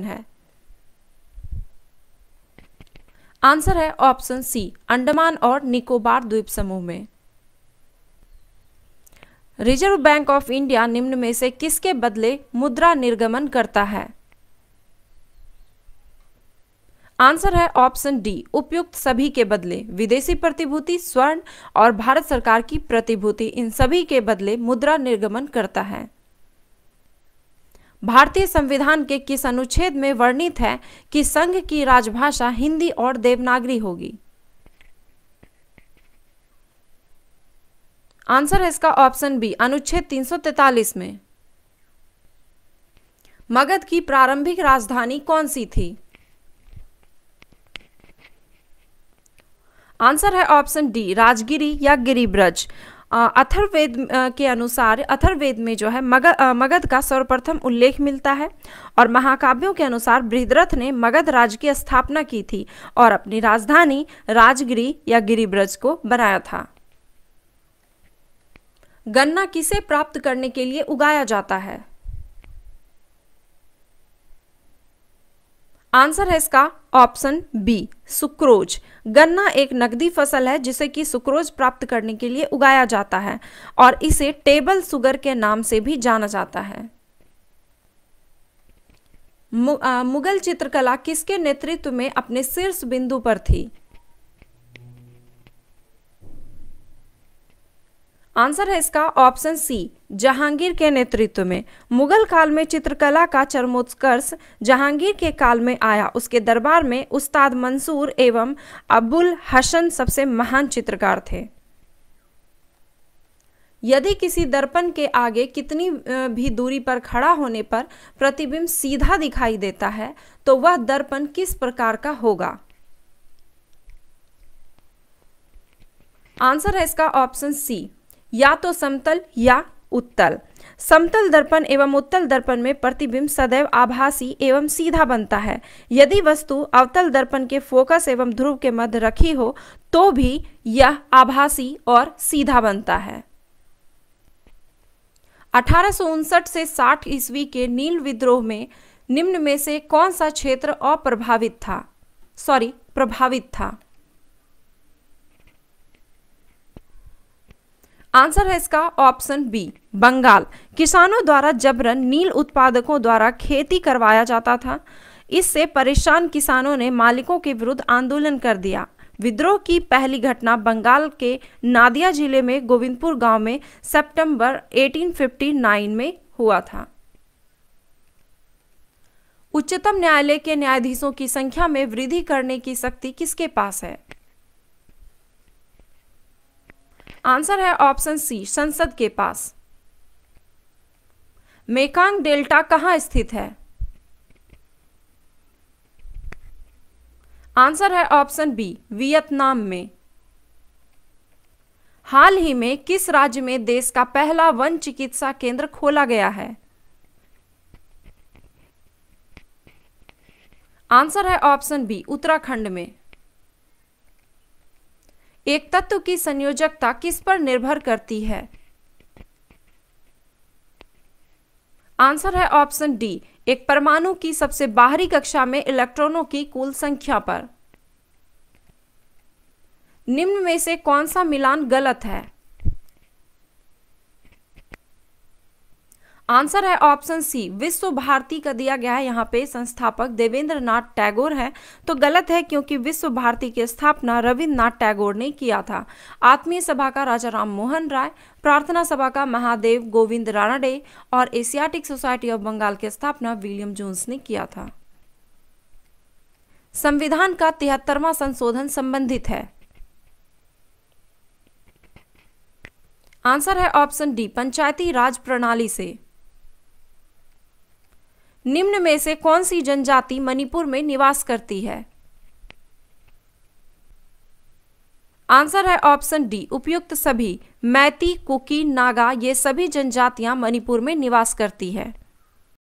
है आंसर है option C Andaman और निकोबार द्वीप समूह में रिजर्व बैंक ऑफ इंडिया निम्न में से किसके बदले मुद्रा निर्गमन करता है आंसर है ऑप्शन डी उपयुक्त सभी के बदले विदेशी प्रतिभूति स्वर्ण और भारत सरकार की प्रतिभूति इन सभी के बदले मुद्रा निर्गमन करता है भारतीय संविधान के किस अनुच्छेद में वर्णित है कि संघ की राजभाषा हिंदी और देवनागरी होगी आंसर है इसका ऑप्शन बी अनुच्छेद 343 में मगध की प्रारंभिक राजधानी कौन सी थी आंसर है ऑप्शन डी राजगिरी या गिरिब्रज अथर्वेद के अनुसार अथर्वेद में जो है मगध मगध का सर्वप्रथम उल्लेख मिलता है और महाकाव्यों के अनुसार बृहद्रथ ने मगध राज्य की स्थापना की थी और अपनी राजधानी राजगिरी या गिरिब्रज को बनाया था गन्ना किसे प्राप्त करने के लिए उगाया जाता है आंसर है इसका ऑप्शन बी सुक्रोज गन्ना एक नकदी फसल है जिसे कि सुक्रोज प्राप्त करने के लिए उगाया जाता है और इसे टेबल सुगर के नाम से भी जाना जाता है मु, आ, मुगल चित्रकला किसके नेतृत्व में अपने शीर्ष बिंदु पर थी आंसर है इसका ऑप्शन सी जहांगीर के नेतृत्व में मुगल काल में चित्रकला का चरमोत्कर्ष जहांगीर के काल में आया उसके दरबार में उस्ताद मंसूर एवं अबुल हसन सबसे महान चित्रकार थे यदि किसी दर्पण के आगे कितनी भी दूरी पर खड़ा होने पर प्रतिबिंब सीधा दिखाई देता है तो वह दर्पण किस प्रकार का होगा आंसर है इसका ऑप्शन सी या तो समतल या उत्तल समतल दर्पण एवं उत्तल दर्पण में प्रतिबिंब सदैव आभासी एवं सीधा बनता है यदि वस्तु अवतल दर्पण के फोकस एवं ध्रुव के मध्य रखी हो तो भी यह आभासी और सीधा बनता है अठारह से 60 ईस्वी के नील विद्रोह में निम्न में से कौन सा क्षेत्र अप्रभावित था सॉरी प्रभावित था आंसर है इसका ऑप्शन बी बंगाल किसानों द्वारा जबरन नील उत्पादकों द्वारा खेती करवाया जाता था इससे परेशान किसानों ने मालिकों के विरुद्ध आंदोलन कर दिया विद्रोह की पहली घटना बंगाल के नादिया जिले में गोविंदपुर गांव में सितंबर 1859 में हुआ था उच्चतम न्यायालय के न्यायाधीशों की संख्या में वृद्धि करने की शक्ति किसके पास है आंसर है ऑप्शन सी संसद के पास मेकांग डेल्टा कहां स्थित है आंसर है ऑप्शन बी वियतनाम में हाल ही में किस राज्य में देश का पहला वन चिकित्सा केंद्र खोला गया है आंसर है ऑप्शन बी उत्तराखंड में एक तत्व की संयोजकता किस पर निर्भर करती है आंसर है ऑप्शन डी एक परमाणु की सबसे बाहरी कक्षा में इलेक्ट्रॉनों की कुल संख्या पर निम्न में से कौन सा मिलान गलत है आंसर है ऑप्शन सी विश्व भारती का दिया गया है यहाँ पे संस्थापक देवेंद्र नाथ टैगोर है तो गलत है क्योंकि विश्व भारती की स्थापना रविन्द्रनाथ टैगोर ने किया था आत्मीय सभा का राजा राम मोहन राय प्रार्थना सभा का महादेव गोविंद राणाडे और एशियाटिक सोसाइटी ऑफ बंगाल की स्थापना विलियम जोन्स ने किया था संविधान का तिहत्तरवा संशोधन संबंधित है आंसर है ऑप्शन डी पंचायती राज प्रणाली से निम्न में से कौन सी जनजाति मणिपुर में निवास करती है आंसर है ऑप्शन डी उपयुक्त सभी मैती कुकी नागा ये सभी जनजातियां मणिपुर में निवास करती है